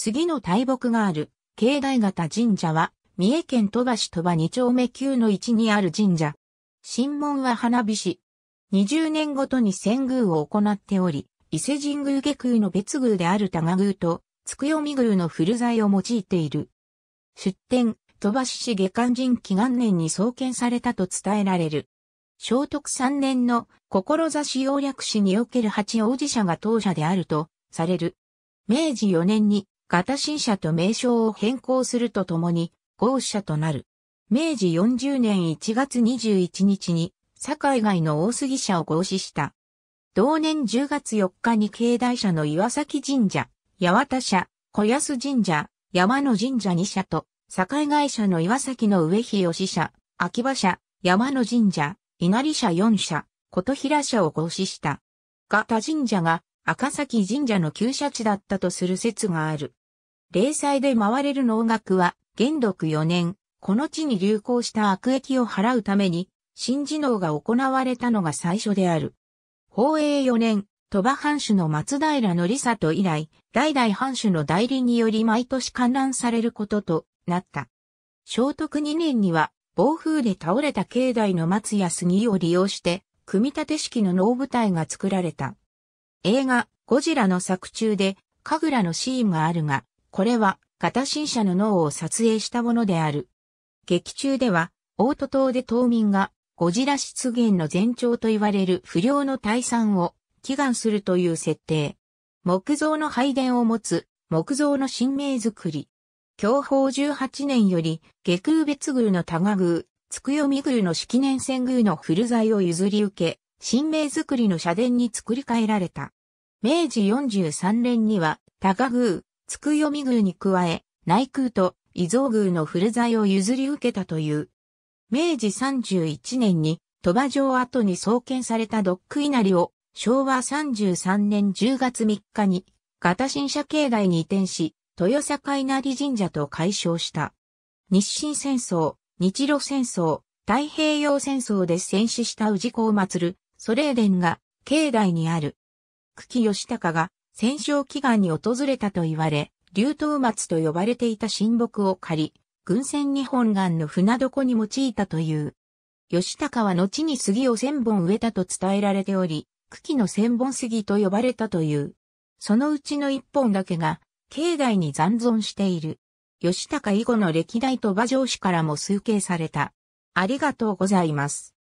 杉の大木がある、境内型神社は、三重県鳥羽市鳥羽二丁目九の一にある神社。神門は花火師。20年ごとに仙宮を行っており、伊勢神宮下宮の別宮である多賀宮と、つくよみ宮の古材を用いている。出典、鳥羽市下官人祈願年に創建されたと伝えられる。聖徳三年の志要略史における八王子社が当社であるとされる。明治四年に型新車と名称を変更するとともに、豪車となる。明治40年1月21日に、堺外の大杉社を合祀した。同年10月4日に境内社の岩崎神社、八幡社、小安神社、山野神社2社と、堺外社の岩崎の上日吉社、秋葉社、山野神社、稲荷社4社、琴平社を合祀した。ガタ神社が赤崎神社の旧社地だったとする説がある。霊祭で回れる能楽は、元禄4年、この地に流行した悪役を払うために、新事能が行われたのが最初である。宝永4年、鳥羽藩主の松平則里以来、代々藩主の代理により毎年観覧されることとなった。聖徳2年には、暴風で倒れた境内の松や杉を利用して、組み立て式の能舞台が作られた。映画、ゴジラの作中で、神楽のシーンがあるが、これは、型新車の脳を撮影したものである。劇中では、オート島で島民が、ゴジラ出現の前兆と言われる不良の退散を祈願するという設定。木造の拝殿を持つ木造の神明作り。享保18年より下空別宮の多賀宮、つくよみ宮の式年遷宮の古材を譲り受け、神明作りの社殿に作り変えられた。明治43年には多賀宮、つくよみ宮に加え、内宮と伊蔵宮の古材を譲り受けたという。明治31年に鳥羽城跡に創建されたドック稲荷を昭和33年10月3日に、型新社境内に移転し、豊坂稲荷神社と解消した。日清戦争、日露戦争、太平洋戦争で戦死した氏子を祀る、ソレーデンが、境内にある。久喜義高が戦勝祈願に訪れたと言われ、竜頭松と呼ばれていた神木を借り、軍船日本岸の船床に用いたという。吉高は後に杉を千本植えたと伝えられており、茎の千本杉と呼ばれたという。そのうちの一本だけが、境内に残存している。吉高以後の歴代と馬上氏からも推計された。ありがとうございます。